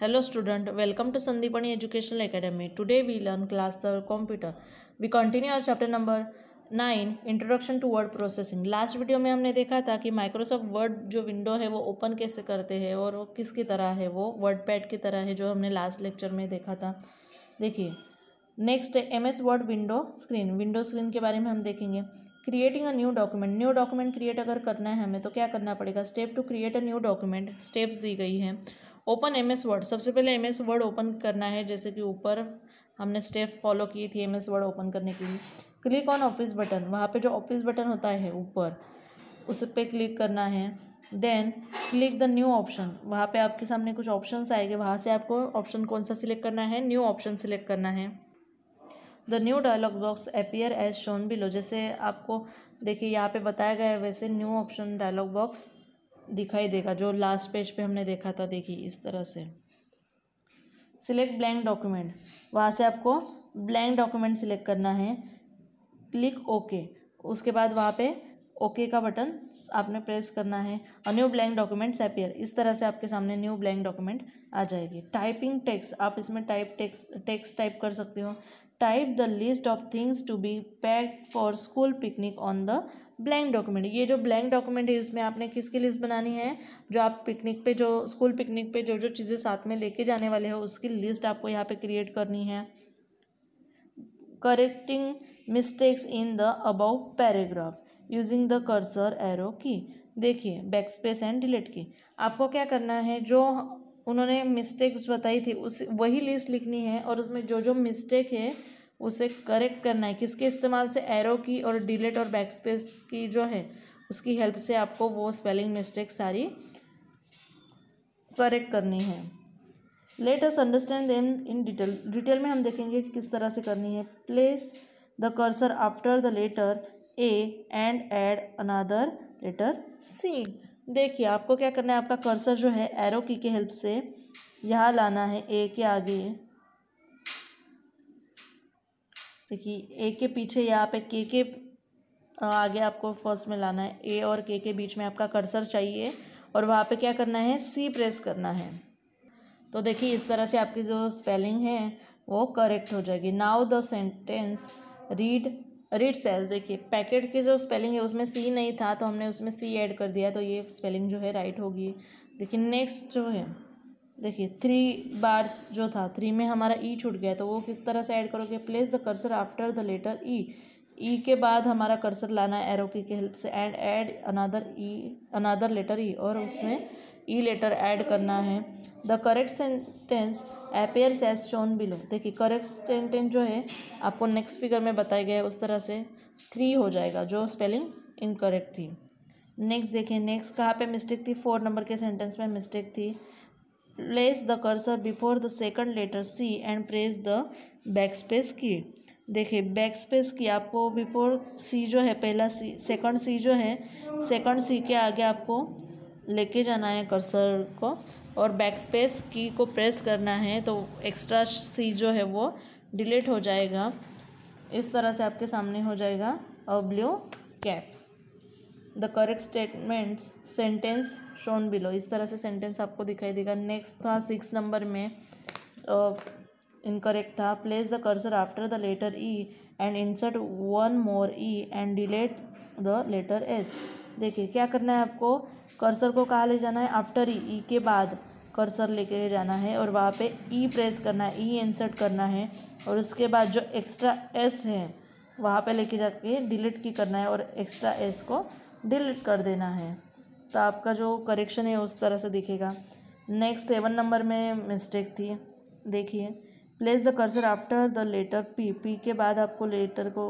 Hello student welcome to Sandipani educational academy today we learn class third computer we continue our chapter number nine introduction to word processing last video में हमने देखा था कि Microsoft word जो window है वो open कैसे करते हैं और वो किसकी तरह है वो वर्ड पैड की तरह है जो हमने लास्ट लेक्चर में देखा था देखिए next M S Word window screen window screen के बारे में हम देखेंगे creating a new document new document create अगर करना है हमें तो क्या करना पड़ेगा step to create a new document steps दी गई है ओपन एम एस वर्ड सबसे पहले एम एस वर्ड ओपन करना है जैसे कि ऊपर हमने स्टेप फॉलो की थी एम एस वर्ड ओपन करने के लिए क्लिक ऑन ऑफिस बटन वहाँ पे जो ऑफिस बटन होता है ऊपर उस पर क्लिक करना है then click the new option वहाँ पे आपके सामने कुछ ऑप्शन आएंगे वहाँ से आपको ऑप्शन कौन सा सिलेक्ट करना है न्यू ऑप्शन सिलेक्ट करना है the new dialog box appear as shown below जैसे आपको देखिए यहाँ पे बताया गया है वैसे न्यू ऑप्शन डायलॉग बॉक्स दिखाई देगा जो लास्ट पेज पे हमने देखा था देखिए इस तरह से सिलेक्ट ब्लैंक डॉक्यूमेंट वहाँ से आपको ब्लैंक डॉक्यूमेंट सिलेक्ट करना है क्लिक ओके उसके बाद वहाँ पे ओके का बटन आपने प्रेस करना है और न्यू ब्लैंक डॉक्यूमेंट्स अपेयर इस तरह से आपके सामने न्यू ब्लैंक डॉक्यूमेंट आ जाएगी टाइपिंग टेक्स आप इसमें टाइप टेक्स टेक्स टाइप कर सकते हो type the list of things to be packed for school picnic on the blank document ये जो ब्लैंक डॉक्यूमेंट है उसमें आपने किसकी लिस्ट बनानी है जो आप पिकनिक पे जो स्कूल पिकनिक पे जो जो चीज़ें साथ में लेके जाने वाले हो उसकी लिस्ट आपको यहाँ पे क्रिएट करनी है correcting mistakes in the above paragraph using the cursor arrow key देखिए बैक स्पेस एंड डिलीट की आपको क्या करना है जो उन्होंने मिस्टेक्स बताई थी उस वही लिस्ट लिखनी है और उसमें जो जो मिस्टेक है उसे करेक्ट करना है किसके इस्तेमाल से एरो की और डिलेट और बैक स्पेस की जो है उसकी हेल्प से आपको वो स्पेलिंग मिस्टेक सारी करेक्ट करनी है let us understand them in detail detail में हम देखेंगे कि किस तरह से करनी है place the cursor after the letter A and add another letter C देखिए आपको क्या करना है आपका कर्सर जो है एरो की के हेल्प से यहाँ लाना है ए के आगे देखिए ए के पीछे यहाँ पे के के आगे आपको फर्स्ट में लाना है ए और के के बीच में आपका कर्सर चाहिए और वहाँ पे क्या करना है सी प्रेस करना है तो देखिए इस तरह से आपकी जो स्पेलिंग है वो करेक्ट हो जाएगी now the sentence read read sell देखिए पैकेट की जो स्पेलिंग है उसमें सी नहीं था तो हमने उसमें सी ऐड कर दिया तो ये स्पेलिंग जो है राइट होगी देखिए नेक्स्ट जो है देखिए थ्री बार्स जो था थ्री में हमारा ई e छूट गया तो वो किस तरह से ऐड करोगे place the cursor after the letter E E के बाद हमारा कर्सर लाना है एरो की हेल्प से and add another E another letter E और उसमें ई लेटर ऐड करना है the correct sentence appears as shown below देखिए करेक्ट सेंटेंस जो है आपको नेक्स्ट फिगर में बताया गया है उस तरह से थ्री हो जाएगा जो स्पेलिंग इनकरेक्ट थी नेक्स्ट देखिए नेक्स्ट कहाँ पे मिस्टेक थी फोर नंबर के सेंटेंस में मिस्टेक थी the cursor before the second letter C and press the backspace key देखिए बैक स्पेस की आपको बिफोर सी जो है पहला सी सेकंड सी जो है सेकंड सी के आगे आपको लेके जाना है कर्सर को और बैक स्पेस की को प्रेस करना है तो एक्स्ट्रा सी जो है वो डिलीट हो जाएगा इस तरह से आपके सामने हो जाएगा और blue cap the correct statements sentence shown below इस तरह से सेंटेंस आपको दिखाई देगा नेक्स्ट था सिक्स नंबर में इनकरेक्ट था place the cursor after the letter E and insert one more E and delete the letter S देखिए क्या करना है आपको कर्सर को कहाँ ले जाना है आफ्टर ई ई के बाद कर्सर लेके जाना है और वहाँ पे ई e प्रेस करना है ई e इंसर्ट करना है और उसके बाद जो एक्स्ट्रा एस है वहाँ पे लेके जाके डिलीट की करना है और एक्स्ट्रा एस को डिलीट कर देना है तो आपका जो करेक्शन है उस तरह से दिखेगा नेक्स्ट सेवन नंबर में मिस्टेक थी देखिए place the cursor after the letter P P के बाद आपको लेटर को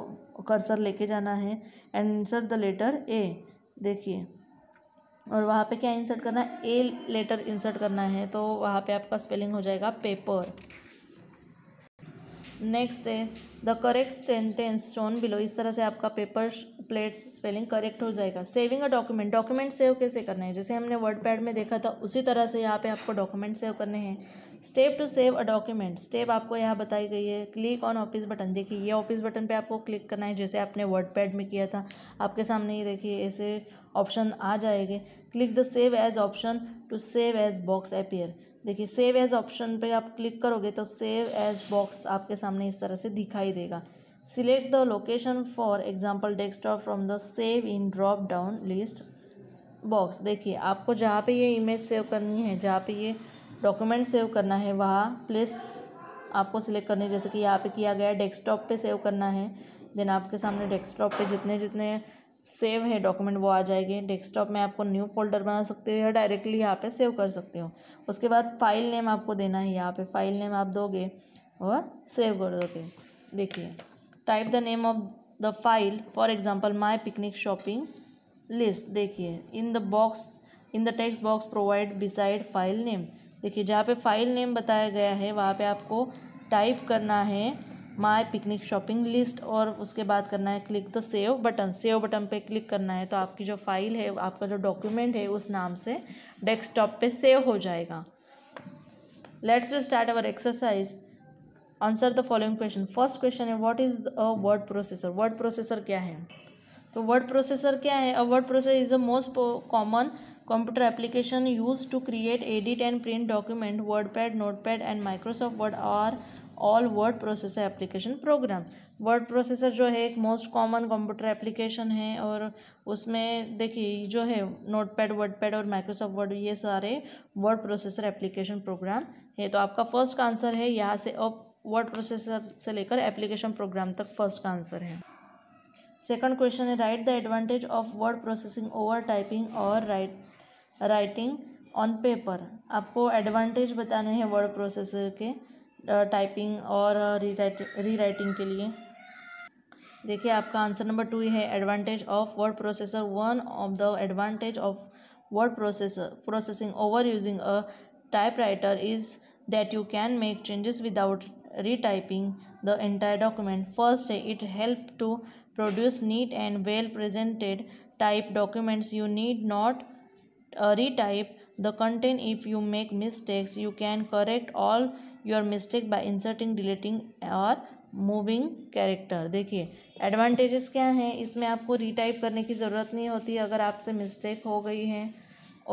कर्सर लेके जाना है and insert the letter A देखिए और वहाँ पे क्या इंसर्ट करना है ए लेटर इंसर्ट करना है तो वहाँ पे आपका स्पेलिंग हो जाएगा पेपर नेक्स्ट है the correct sentence shown below इस तरह से आपका पेपर प्लेट्स स्पेलिंग करेक्ट हो जाएगा saving a document document save कैसे करना है जैसे हमने वर्ड पैड में देखा था उसी तरह से यहाँ पे आपको डॉक्यूमेंट सेव करने हैं step to save a document step आपको यहाँ बताई गई है क्लिक ऑन ऑफिस बटन देखिए ये ऑफिस बटन पर आपको क्लिक करना है जैसे आपने वर्ड पैड में किया था आपके सामने ये देखिए ऐसे ऑप्शन आ जाएंगे click the save as option to save as box appear देखिए सेव एज ऑप्शन पे आप क्लिक करोगे तो सेव एज बॉक्स आपके सामने इस तरह से दिखाई देगा Select the location for example desktop from the save in drop down list box देखिए आपको जहाँ पे ये इमेज सेव करनी है जहाँ पे ये डॉक्यूमेंट सेव करना है वहाँ प्लेस आपको सिलेक्ट करनी है जैसे कि यहाँ पे किया गया डेस्कटॉप पे सेव करना है देन आपके सामने डेस्कटॉप पे जितने जितने सेव है डॉक्यूमेंट वो आ जाएंगे डेस्कटॉप में आपको न्यू फोल्डर बना सकते हो या डायरेक्टली यहाँ पे सेव कर सकते हो उसके बाद फाइल नेम आपको देना है यहाँ पे फाइल नेम आप दोगे और सेव कर दोगे देखिए type the name of the file for example my picnic shopping list देखिए in the box in the text box provide beside file name देखिए जहाँ पे फाइल नेम बताया गया है वहाँ पे आपको टाइप करना है माय पिकनिक शॉपिंग लिस्ट और उसके बाद करना है click the save button save button पे क्लिक करना है तो आपकी जो फाइल है आपका जो डॉक्यूमेंट है उस नाम से डेस्कटॉप पे सेव हो जाएगा let's we start our exercise answer the following question first question है what is a word processor word processor क्या है तो वर्ड प्रोसेसर क्या है a word processor is the most common computer application use to create edit and print document WordPad Notepad and Microsoft Word are all word processor application program word processor जो है एक most common computer application है और उसमें देखिए जो है Notepad WordPad और माइक्रोसॉफ्ट वर्ड ये सारे वर्ड प्रोसेसर एप्लीकेशन प्रोग्राम है तो आपका फर्स्ट आंसर है यहाँ से अब वर्ड प्रोसेसर से लेकर एप्लीकेशन प्रोग्राम तक फर्स्ट का आंसर है सेकंड क्वेश्चन है write the advantage of word processing over typing और राइट राइटिंग ऑन पेपर आपको एडवांटेज बताने हैं वर्ड प्रोसेसर के टाइपिंग और री राइटिंग के लिए देखिए आपका आंसर नंबर टू है advantage of word processor one of the advantage of word processor processing over using a typewriter is that you can make changes without retyping the entire document. First, it helps to produce neat and well presented type documents. You need not uh, retype the content if you make mistakes. You can correct all your mistake by inserting, deleting or moving character देखिए advantages क्या हैं इसमें आपको retype करने की ज़रूरत नहीं होती अगर आपसे मिस्टेक हो गई है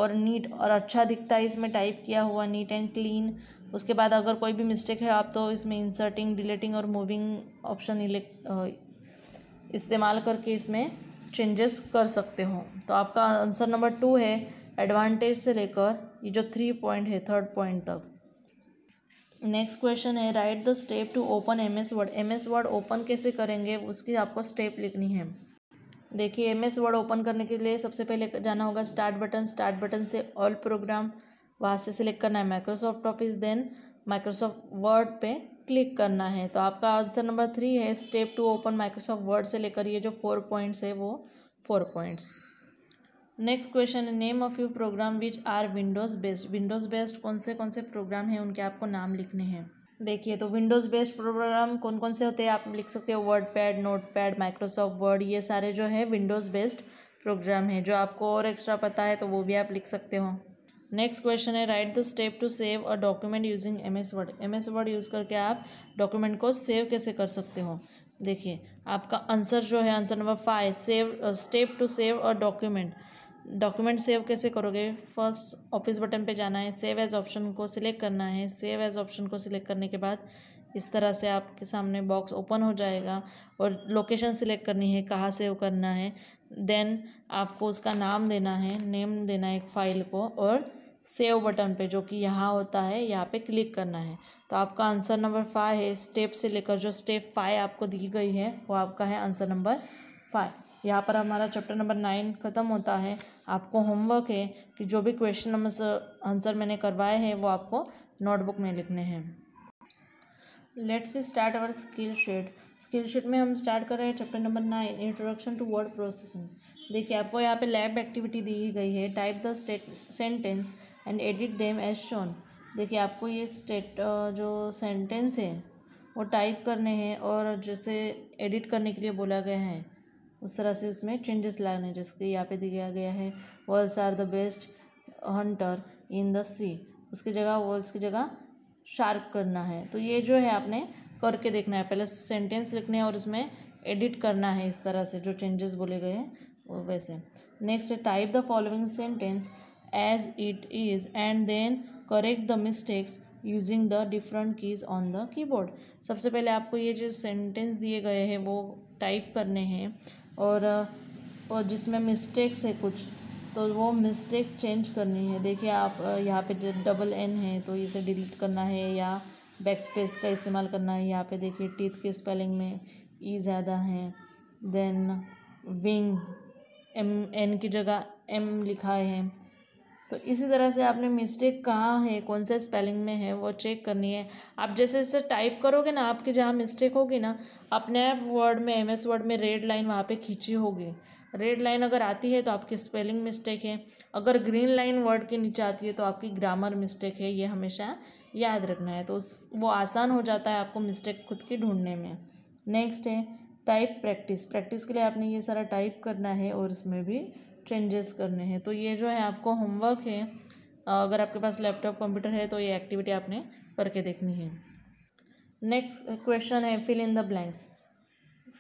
और नीट और अच्छा दिखता है इसमें टाइप किया हुआ नीट एंड क्लीन उसके बाद अगर कोई भी मिस्टेक है आप तो इसमें इंसर्टिंग डिलीटिंग और मूविंग ऑप्शन इस्तेमाल करके इसमें चेंजेस कर सकते हो तो आपका आंसर नंबर टू है एडवांटेज से लेकर ये जो थ्री पॉइंट है थर्ड पॉइंट तक नेक्स्ट क्वेश्चन है write the step to open M S Word M S Word open कैसे करेंगे उसकी आपको स्टेप लिखनी है देखिए एम एस वर्ड ओपन करने के लिए सबसे पहले जाना होगा स्टार्ट बटन स्टार्ट बटन से ऑल प्रोग्राम वहाँ से सिलेक्ट करना है Microsoft Office then Microsoft Word पे क्लिक करना है तो आपका आंसर नंबर थ्री है step to open Microsoft Word से लेकर ये जो फोर पॉइंट्स है वो फोर पॉइंट्स नेक्स्ट क्वेश्चन है name of you program which are Windows based Windows based कौन से कौन से प्रोग्राम हैं उनके आपको नाम लिखने हैं देखिए तो विंडोज़ बेस्ड प्रोग्राम कौन कौन से होते हैं आप लिख सकते हो WordPad Notepad Microsoft Word ये सारे जो है विंडोज़ बेस्ड प्रोग्राम है जो आपको और एक्स्ट्रा पता है तो वो भी आप लिख सकते हो नेक्स्ट क्वेश्चन है write the step to save a document using M S Word M S Word use करके आप डॉक्यूमेंट को सेव कैसे कर सकते हो देखिए आपका आंसर जो है answer number five save step to save a document document save कैसे करोगे फर्स्ट ऑफिस बटन पे जाना है सेव एज ऑप्शन को सिलेक्ट करना है सेव एज ऑप्शन को सिलेक्ट करने के बाद इस तरह से आपके सामने बॉक्स ओपन हो जाएगा और लोकेशन सिलेक्ट करनी है कहाँ सेव करना है देन आपको उसका नाम देना है नेम देना है एक फाइल को और सेव बटन पे जो कि यहाँ होता है यहाँ पे क्लिक करना है तो आपका आंसर नंबर फाइव है स्टेप से लेकर जो स्टेप फाइव आपको दी गई है वो आपका है आंसर नंबर फाइव यहाँ पर हमारा चैप्टर नंबर नाइन ख़त्म होता है आपको होमवर्क है कि जो भी क्वेश्चन नंबर आंसर मैंने करवाए हैं वो आपको नोटबुक में लिखने हैं let's we start our skill sheet skill sheet में हम स्टार्ट कर रहे हैं chapter number nine introduction to word processing देखिए आपको यहाँ पे लैब एक्टिविटी दी गई है type the sentence and edit them as shown देखिए आपको ये स्टेट जो सेंटेंस है वो टाइप करने हैं और जैसे एडिट करने के लिए बोला गया है उस तरह से उसमें चेंजेस लाने जैसे कि यहाँ पे दिया गया है whales are the best hunter in the sea उसकी जगह वर्ल्स की जगह शार्प करना है तो ये जो है आपने करके देखना है पहले सेंटेंस लिखने हैं और इसमें एडिट करना है इस तरह से जो चेंजेस बोले गए हैं वो वैसे next type the following sentence as it is and then correct the mistakes using the different keys on the keyboard सबसे पहले आपको ये जो सेंटेंस दिए गए हैं वो टाइप करने हैं और और जिसमें मिस्टेक्स है कुछ तो वो मिस्टेक चेंज करनी है देखिए आप यहाँ पे डबल एन है तो इसे डिलीट करना है या बैक स्पेस का इस्तेमाल करना है यहाँ पे देखिए टीथ की स्पेलिंग में ई e ज़्यादा है देन विंग एम एन की जगह एम लिखा है तो इसी तरह से आपने मिस्टेक कहाँ है कौन से स्पेलिंग में है वो चेक करनी है आप जैसे जैसे टाइप करोगे ना आपके जहाँ मिस्टेक होगी ना अपने आप वर्ड में एम एस वर्ड में रेड लाइन वहाँ पे खींची होगी रेड लाइन अगर आती है तो आपकी स्पेलिंग मिस्टेक है अगर ग्रीन लाइन वर्ड के नीचे आती है तो आपकी ग्रामर मिस्टेक है ये हमेशा याद रखना है तो उस वो आसान हो जाता है आपको मिस्टेक खुद की ढूंढने में नेक्स्ट है टाइप प्रैक्टिस प्रैक्टिस के लिए आपने ये सारा टाइप करना है और उसमें भी चेंजेस करने हैं तो ये जो है आपको होमवर्क है अगर आपके पास लैपटॉप कंप्यूटर है तो ये एक्टिविटी आपने करके देखनी है नेक्स्ट क्वेश्चन है fill in the blanks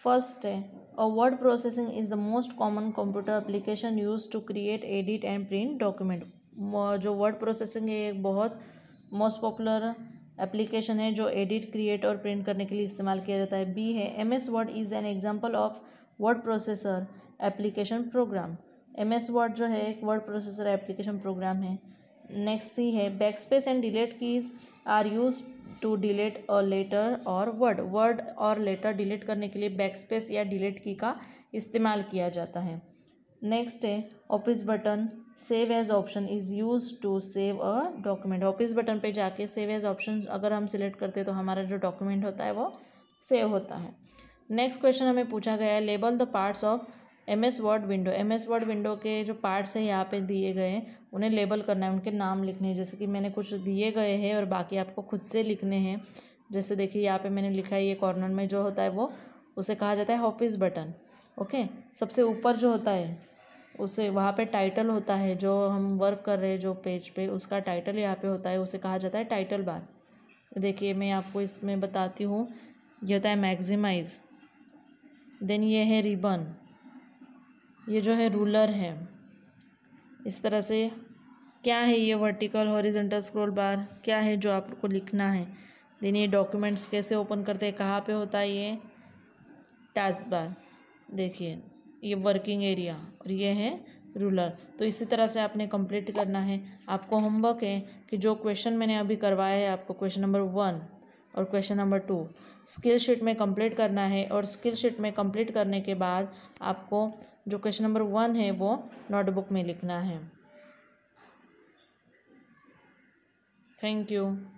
first है a word processing is the most common computer application use to create edit and print document जो वर्ड प्रोसेसिंग है एक बहुत मोस्ट पॉपुलर एप्लीकेशन है जो एडिट क्रिएट और प्रिंट करने के लिए इस्तेमाल किया जाता है बी है M S Word is an example of word processor application program M S Word जो है एक वर्ड प्रोसेसर एप्लीकेशन प्रोग्राम है नेक्स्ट सी है backspace and delete keys are use to delete a letter और word word और letter delete करने के लिए बैक स्पेस या डिलीट की का इस्तेमाल किया जाता है नेक्स्ट है office button save as option is use to save a document office button पे जाके सेव एज ऑप्शन अगर हम सिलेक्ट करते हैं तो हमारा जो डॉक्यूमेंट होता है वो सेव होता है नेक्स्ट क्वेश्चन हमें पूछा गया है label the parts of M S Word window M S Word window के जो पार्ट्स हैं यहाँ पे दिए गए हैं उन्हें लेबल करना है उनके नाम लिखने हैं जैसे कि मैंने कुछ दिए गए हैं और बाकी आपको खुद से लिखने हैं जैसे देखिए यहाँ पे मैंने लिखा है ये कॉर्नर में जो होता है वो उसे कहा जाता है ऑफिस बटन ओके सबसे ऊपर जो होता है उसे वहाँ पर टाइटल होता है जो हम वर्क कर रहे हैं जो पेज पे उसका टाइटल यहाँ पर होता है उसे कहा जाता है टाइटल बार देखिए मैं आपको इसमें बताती हूँ ये होता है मैक्सिमाइज़ देन ये है रिबन ये जो है रूलर है इस तरह से क्या है ये वर्टिकल हॉरिजेंटल स्क्रॉल बार क्या है जो आपको लिखना है देन ये डॉक्यूमेंट्स कैसे ओपन करते हैं कहाँ पे होता है ये टास्क बार देखिए ये वर्किंग एरिया और ये है रूलर तो इसी तरह से आपने कंप्लीट करना है आपको होमवर्क है कि जो क्वेश्चन मैंने अभी करवाया है आपको क्वेश्चन नंबर वन और question number two skill sheet में कंप्लीट करना है और स्किल शीट में कंप्लीट करने के बाद आपको जो क्वेश्चन नंबर वन है वो नोटबुक में लिखना है थैंक यू